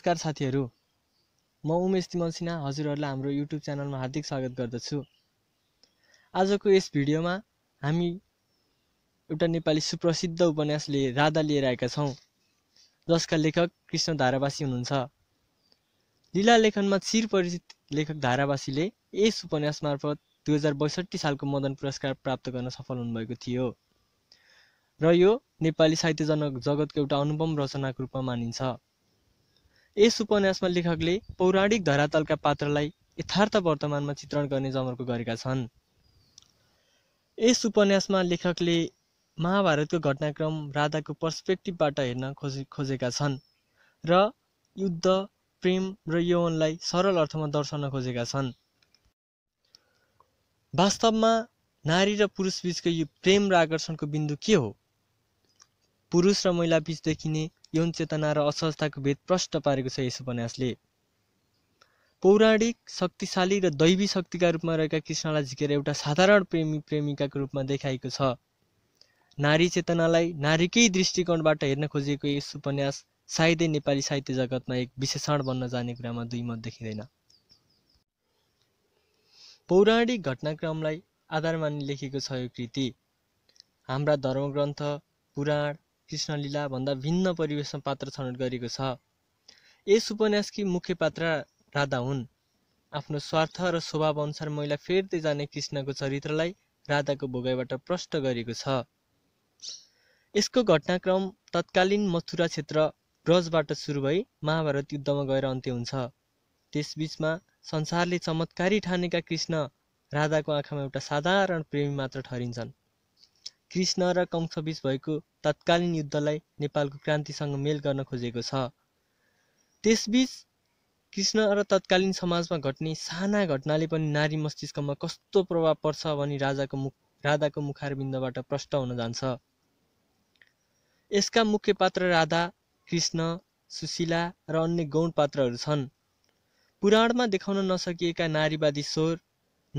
नमस्कार साथीहरू म उमेश तिमल सिन्हा हजुरहरूलाई हाम्रो युट्युब च्यानलमा हार्दिक स्वागत गर्दछु आजको यस भिडियोमा हामी एउटा नेपाली सुप्रसिद्ध उपन्यासले राधा लिएर आएका छौँ जसका लेखक कृष्ण धारावासी हुनुहुन्छ लीला लेखनमा चिर परिचित लेखक धारावासीले यस उपन्यास मार्फत दुई हजार बैसठी सालको मदन पुरस्कार प्राप्त गर्न सफल हुनुभएको थियो र यो नेपाली साहित्य जनक जगतको एउटा अनुपम रचनाको रूपमा मानिन्छ यस उपन्यासमा लेखकले पौराणिक धरातलका पात्रलाई यथार्थ वर्तमानमा चित्रण गर्ने जमर्को गरेका छन् यस उपन्यासमा लेखकले महाभारतको घटनाक्रम राधाको पर्सपेक्टिभबाट हेर्न खोजे खोजेका छन् र युद्ध प्रेम र यौवनलाई सरल अर्थमा दर्शाउन खोजेका छन् वास्तवमा नारी र पुरुष पुरुषबीचको यो प्रेम र आकर्षणको बिन्दु के हो पुरुष र महिला महिलाबीच देखिने यौन चेतना र असहजताको भेद प्रष्ट पारेको छ यस उपन्यासले पौराणिक शक्तिशाली र दैवी शक्तिका रूपमा रहेका कृष्णलाई झिकेर एउटा साधारण प्रेमी प्रेमिकाको रूपमा देखाएको छ नारी चेतनालाई नारीकै दृष्टिकोणबाट हेर्न खोजिएको यस उपन्यास सायदै नेपाली साहित्य जगतमा एक विशेषण बन्न जाने कुरामा दुई मत देखिँदैन पौराणिक घटनाक्रमलाई आधार मानि लेखेको छ यो कृति हाम्रा धर्मग्रन्थ पुराण भन्दा भिन्न परिवेशमा पात्र छनौट गरिएको छ यस उपन्यासकी मुख्य पात्र राधा हुन् आफ्नो स्वार्थ र स्वभाव अनुसार मैला फेर्दै जाने कृष्णको चरित्रलाई राधाको भोगाइबाट प्रष्ट गरेको छ यसको घटनाक्रम तत्कालीन मथुरा क्षेत्र ब्रजबाट सुरु भई महाभारत युद्धमा गएर अन्त्य हुन्छ त्यसबिचमा संसारले चमत्कारी ठानेका कृष्ण राधाको आँखामा एउटा साधारण प्रेमी मात्र ठहरिन्छन् कृष्ण र कंसबीच भएको तत्कालीन युद्धलाई नेपालको क्रान्तिसँग मेल गर्न खोजेको छ त्यसबीच कृष्ण र तत्कालीन समाजमा घट्ने साना घटनाले पनि नारी मस्तिष्कमा कस्तो प्रभाव पर्छ भनी राजाको मुख राधाको मुखारबिन्दबाट प्रष्ट हुन जान्छ यसका मुख्य पात्र राधा कृष्ण सुशीला र अन्य गौण पात्रहरू छन् पुराणमा देखाउन नसकिएका नारीवादी स्वर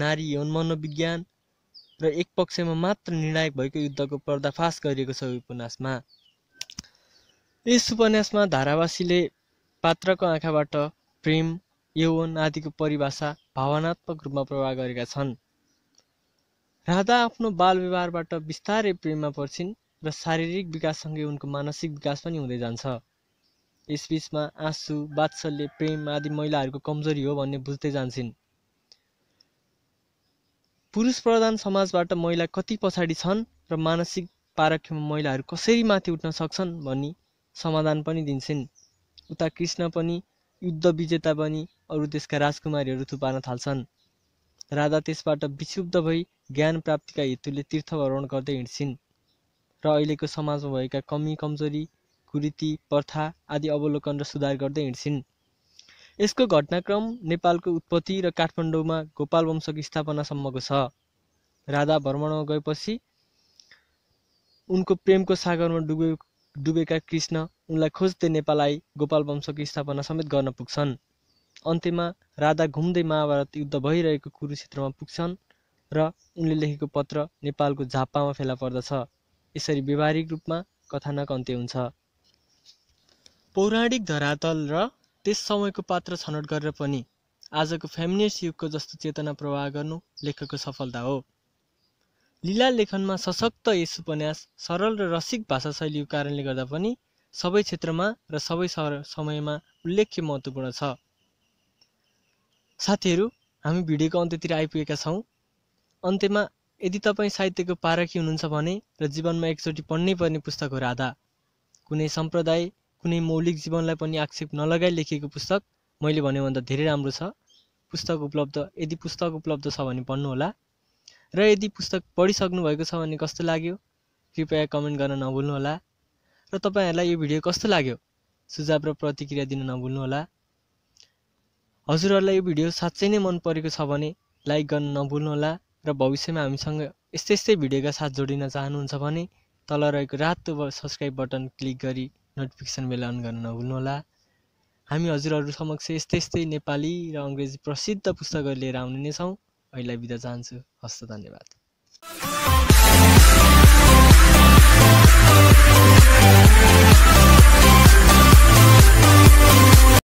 नारी यौन मनोविज्ञान र एक पक्षमा मात्र निर्णायक भएको युद्धको पर्दाफास गरिएको छ उपन्यासमा यस उपन्यासमा धारावासीले पात्रको आँखाबाट प्रेम यौवन आदिको परिभाषा भावनात्मक रूपमा प्रवाह गरेका छन् राधा आफ्नो बाल व्यवहारबाट बिस्तारै प्रेममा पर्छिन् र शारीरिक विकाससँगै उनको मानसिक विकास पनि हुँदै जान्छ यसबिचमा आँसु बात्सल्य प्रेम आदि महिलाहरूको कमजोरी हो भन्ने बुझ्दै जान्छन् पुरुष प्रधान समाजबाट महिला कति पछाडि छन् र मानसिक पारख्यमा महिलाहरू कसरी माथि उठ्न सक्छन् भनी समाधान पनि दिन्छन् उता कृष्ण पनि युद्ध विजेता पनि अरू देशका राजकुमारीहरू थुपार्न थाल्छन् राधा त्यसबाट विक्षुब्ध भई ज्ञान प्राप्तिका हेतुले तीर्थ तीर्थवरण गर्दै हिँड्छिन् र अहिलेको समाजमा भएका कमी कमजोरी कुरीति प्रथा आदि अवलोकन र सुधार गर्दै हिँड्छिन् यसको घटनाक्रम नेपालको उत्पत्ति र काठमाडौँमा गोपाल वंशको स्थापनासम्मको छ राधा भ्रमणमा गएपछि उनको प्रेमको सागरमा डुबे डुबेका कृष्ण उनलाई खोज्दै नेपाल आई गोपाल वंशको स्थापना समेत गर्न पुग्छन् अन्त्यमा राधा घुम्दै महाभारत युद्ध भइरहेको कुरुक्षेत्रमा पुग्छन् र उनले लेखेको पत्र नेपालको झापामा फेला पर्दछ यसरी व्यवहारिक रूपमा कथानक अन्त्य हुन्छ पौराणिक धरातल र त्यस समयको पात्र छनौट गरेर पनि आजको फेमिनिस्ट युगको जस्तो चेतना प्रवाह गर्नु लेखकको सफलता हो लीला लेखनमा सशक्त यस उपन्यास सरल र रसिक भाषा शैलीको कारणले गर्दा पनि सबै क्षेत्रमा र सबै समयमा उल्लेख्य महत्त्वपूर्ण छ साथीहरू हामी भिडियोको अन्त्यतिर आइपुगेका छौँ अन्त्यमा यदि तपाईँ साहित्यको पारखी हुनुहुन्छ भने र जीवनमा एकचोटि पढ्नै पर्ने पुस्तक हो राधा कुनै सम्प्रदाय कुनै मौलिक जीवनलाई पनि आक्षेप नलगाई लेखिएको पुस्तक मैले भने भन्दा धेरै राम्रो छ पुस्तक उपलब्ध यदि पुस्तक उपलब्ध छ भने पढ्नुहोला र यदि पुस्तक पढिसक्नु भएको छ भने कस्तो लाग्यो कृपया कमेन्ट गर्न नभुल्नुहोला र तपाईँहरूलाई यो भिडियो कस्तो लाग्यो सुझाव र प्रतिक्रिया दिन नभुल्नुहोला हजुरहरूलाई यो भिडियो साँच्चै नै मन परेको छ भने लाइक गर्न नभुल्नुहोला र भविष्यमा हामीसँग यस्तै यस्तै भिडियोका साथ जोडिन चाहनुहुन्छ भने तल रहेको रातो सब्सक्राइब बटन क्लिक गरी नोटिफिकेसन बेल अन गर्न नभुल्नुहोला हामी हजुरहरू समक्ष यस्तै यस्तै नेपाली र अङ्ग्रेजी प्रसिद्ध पुस्तकहरू लिएर आउने नै छौँ अहिले बिदा चाहन्छु हस्त धन्यवाद